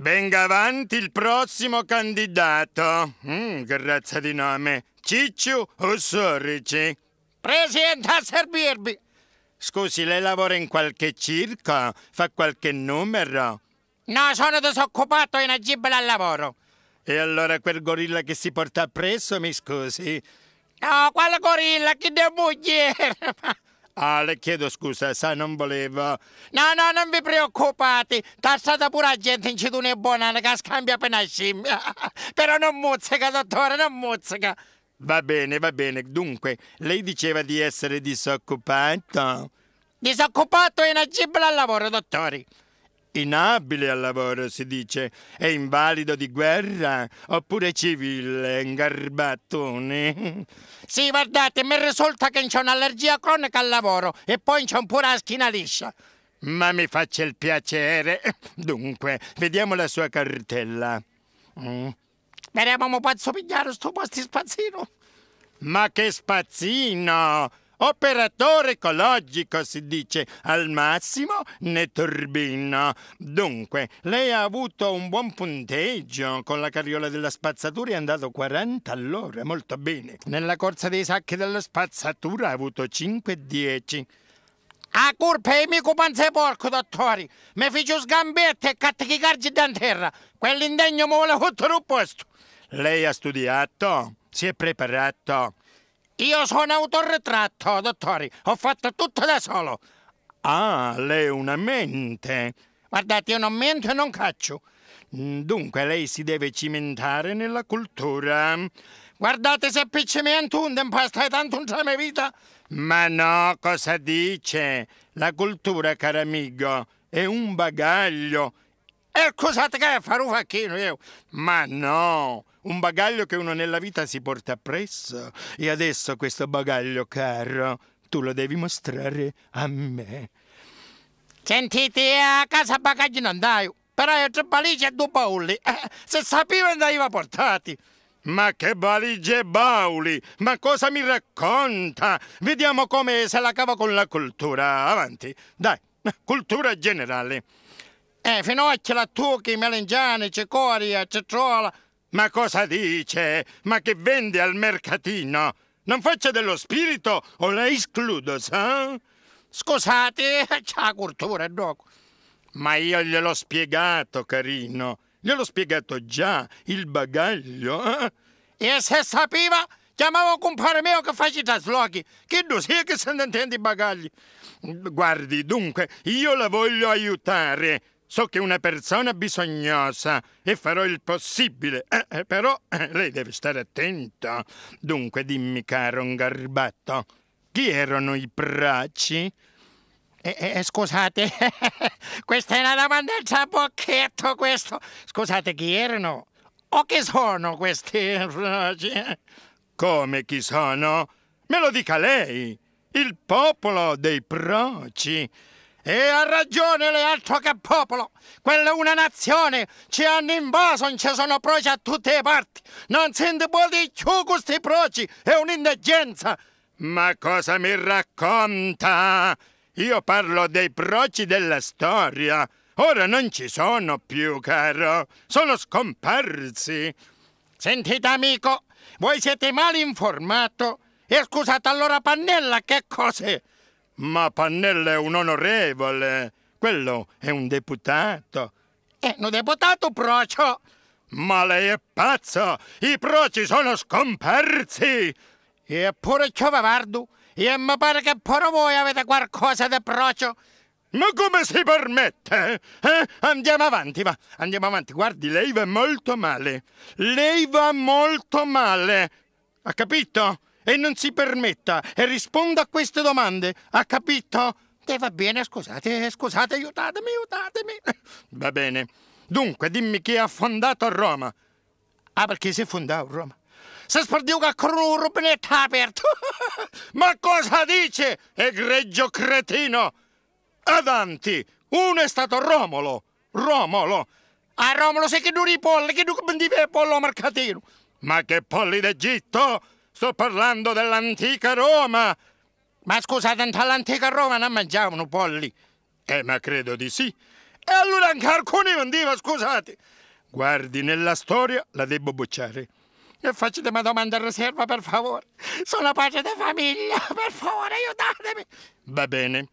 Venga avanti il prossimo candidato. Mm, che razza di nome? Ciccio o Presidente a servirvi. Scusi, lei lavora in qualche circo? Fa qualche numero? No, sono disoccupato e inagibile al lavoro. E allora quel gorilla che si porta appresso, mi scusi? No, quale gorilla? Chi ne moglie? le chiedo scusa, sai, non volevo. No, no, non vi preoccupate. Tassata pure la gente in città citune buona che scambia per una scimmia. Però non muzzica, dottore, non muzzica. Va bene, va bene. Dunque, lei diceva di essere disoccupato. Disoccupato è e inagibile al lavoro, dottore inabile al lavoro, si dice, e invalido di guerra oppure civile, ingarbattone. Sì, guardate, mi risulta che c'è un'allergia cronica al lavoro e poi c'è un pure la schiena liscia. Ma mi faccia il piacere. Dunque, vediamo la sua cartella. Mm. Vediamo come posso pigliare sto posti spazzino. Ma che spazzino! Operatore ecologico si dice, al massimo ne turbino. Dunque, lei ha avuto un buon punteggio con la carriola della spazzatura è andato 40 all'ora, molto bene. Nella corsa dei sacchi della spazzatura ha avuto 5-10. A colpa è mi cupanze porco, dottori! Mi fece sgambetti e cattichicarci da terra! Quell'indegno mi vuole tutto un posto! Lei ha studiato? Si è preparato? Io sono autorretratto, dottore. Ho fatto tutto da solo. Ah, lei è una mente. Guardate, io non mento e non caccio. Mm, dunque, lei si deve cimentare nella cultura. Guardate se semplicemente un impasta tanto un trame vita. Ma no, cosa dice? La cultura, caro amico, è un bagaglio. E scusate che farò facchino io. Ma no, un bagaglio che uno nella vita si porta appresso e adesso questo bagaglio caro tu lo devi mostrare a me. Sentite, a casa bagaglio non dai, però ho tre valigie e due bauli, eh, se sapevo ne aveva portati. Ma che valigie e bauli! Ma cosa mi racconta? Vediamo come se la cava con la cultura. Avanti, dai, cultura generale. Eh, fino a che la tua, che coria, c'è cetrola, ma cosa dice? Ma che vende al mercatino? Non faccia dello spirito o la escludo, sa? Scusate, c'ha cultura, doc. Ma io gliel'ho spiegato, carino. Gliel'ho spiegato già, il bagaglio. Eh? E se sapeva, chiamavo compare mio che faccio i traslochi. Che tu sia che se ne intende i bagagli. Guardi, dunque, io la voglio aiutare. So che è una persona bisognosa e farò il possibile, eh, eh però eh, lei deve stare attento. Dunque dimmi, caro un garbato, chi erano i praci? Eh, eh, eh scusate, questa è una domanda a bocchetto, questo. Scusate, chi erano? O chi sono questi praci? Come chi sono? Me lo dica lei, il popolo dei proci. E ha ragione l'altro che popolo! Quella è una nazione! Ci hanno invaso, non ci sono proci a tutte le parti! Non si può di più questi proci! È un'indegenza! Ma cosa mi racconta? Io parlo dei proci della storia! Ora non ci sono più, caro! Sono scomparsi! Sentite, amico, voi siete mal informato! E scusate allora, Pannella, che cos'è? Ma Pannella è un onorevole, quello è un deputato. È un deputato procio. Ma lei è pazzo. i proci sono scomparsi. Eppure ciò va vardu. e mi pare che pure voi avete qualcosa di procio. Ma come si permette? Eh? Andiamo avanti, va. Andiamo avanti. Guardi, lei va molto male. Lei va molto male. Ha capito? e non si permetta e risponda a queste domande, ha capito? E eh, va bene, scusate, scusate, aiutatemi, aiutatemi. Va bene. Dunque, dimmi chi ha fondato Roma. Ah, perché si fondò Roma? Se spardiu che un rubinetto aperto. Ma cosa dice, egregio cretino? Avanti, uno è stato Romolo. Romolo. A Romolo sei che duri i polli, che duca bendive pollo mercatino. Ma che polli d'Egitto? Sto parlando dell'antica Roma. Ma scusate, all'antica Roma non mangiavano polli? Eh, ma credo di sì. E allora anche alcuni non dico, scusate. Guardi, nella storia la devo bocciare. E facetemi una domanda in riserva, per favore. Sono pace di famiglia, per favore, aiutatemi. Va bene.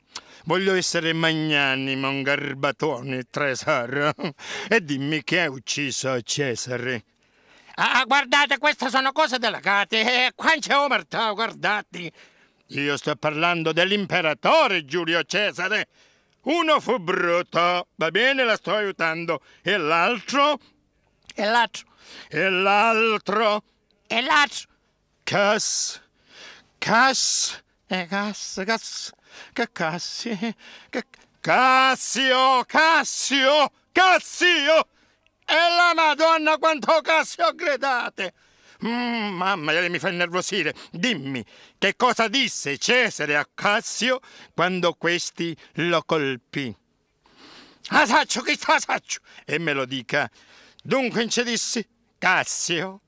Voglio essere magnanimo, un garbatone, tresaro. E dimmi chi ha ucciso Cesare. Ah, ah, guardate, queste sono cose delicate. Eh, qua c'è omertà, guardate. Io sto parlando dell'imperatore Giulio Cesare. Uno fu brutto, va bene, la sto aiutando. E l'altro? E l'altro? E l'altro? E l'altro? Cas. Cas. Eh, cas, cas. Che cassi? Che... Cassio, Cassio, Cassio! E la Madonna quanto Cassio gridate! Mm, mamma, lei mi fa innervosire. Dimmi, che cosa disse Cesare a Cassio quando questi lo colpì? Asaccio, che sta asaccio? E me lo dica. Dunque ci incedissi, Cassio,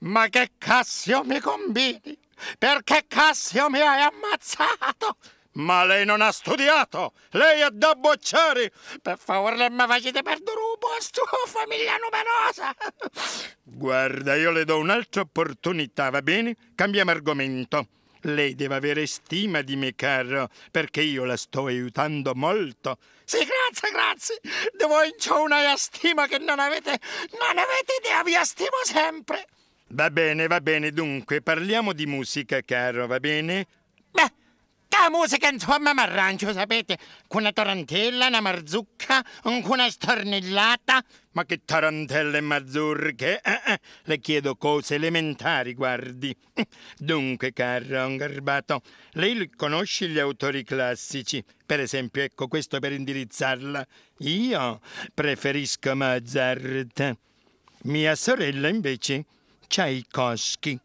ma che Cassio mi combini? Perché Cassio mi hai ammazzato? Ma lei non ha studiato! Lei è da bocciare! Per favore, non mi facete perdere un posto, famiglia numerosa! Guarda, io le do un'altra opportunità, va bene? Cambiamo argomento. Lei deve avere stima di me, caro, perché io la sto aiutando molto. Sì, grazie, grazie. Di voi c'ho una stima che non avete... non avete idea, vi stimo sempre. Va bene, va bene, dunque, parliamo di musica, caro, va bene? La musica, insomma, m'arrangio, sapete? Con una tarantella, una marzucca, una stornellata. Ma che tarantelle e marzurche? Eh, eh, le chiedo cose elementari, guardi. Dunque, caro Garbato, lei conosce gli autori classici? Per esempio, ecco questo per indirizzarla. Io preferisco Mozart. Mia sorella, invece, Tchaikovsky.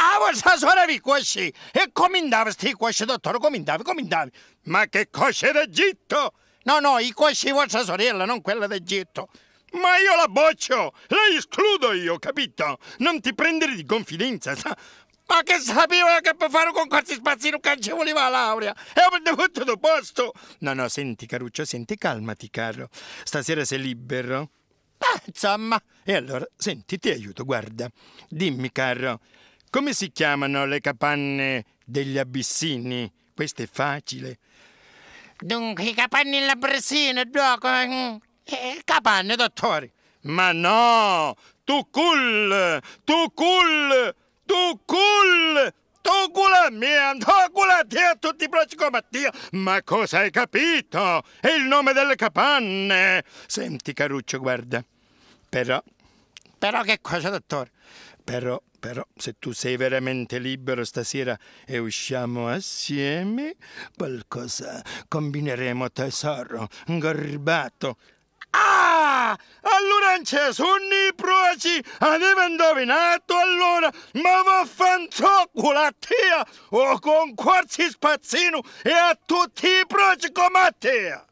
आवसा छोरावी कोशी हे e थी कोशी तो dottore कोमिंदावी कोमिंदावी ma che cosce d'Egitto no no i cosci vostra sorella non quella d'Egitto ma io la boccio la escludo io capito non ti prendere di confidenza sa? ma che sapevo che per fare con questi spazzini che ci voleva laurea e ho perduto tutto posto no no senti caruccio senti calmati caro stasera sei libero ah, insomma e allora senti ti aiuto guarda dimmi caro come si chiamano le capanne degli abissini? Questo è facile. Dunque, i capanni in labresino, doc. Eh, eh, capanne, dottore. Ma no! Tu Tu Tucul! Tucul! Tucul! Tocula mia, a te a tutti i bracci come Dio! Ma cosa hai capito? È il nome delle capanne! Senti, Caruccio, guarda. Però però che cosa, dottore? Però, però, se tu sei veramente libero stasera e usciamo assieme, qualcosa combineremo tesoro, garbato. Ah! Allora non c'è sunni proci! Avevo indovinato allora! Ma vaffanzoccula, tia! O con quarzi spazzino e a tutti i proci come a te!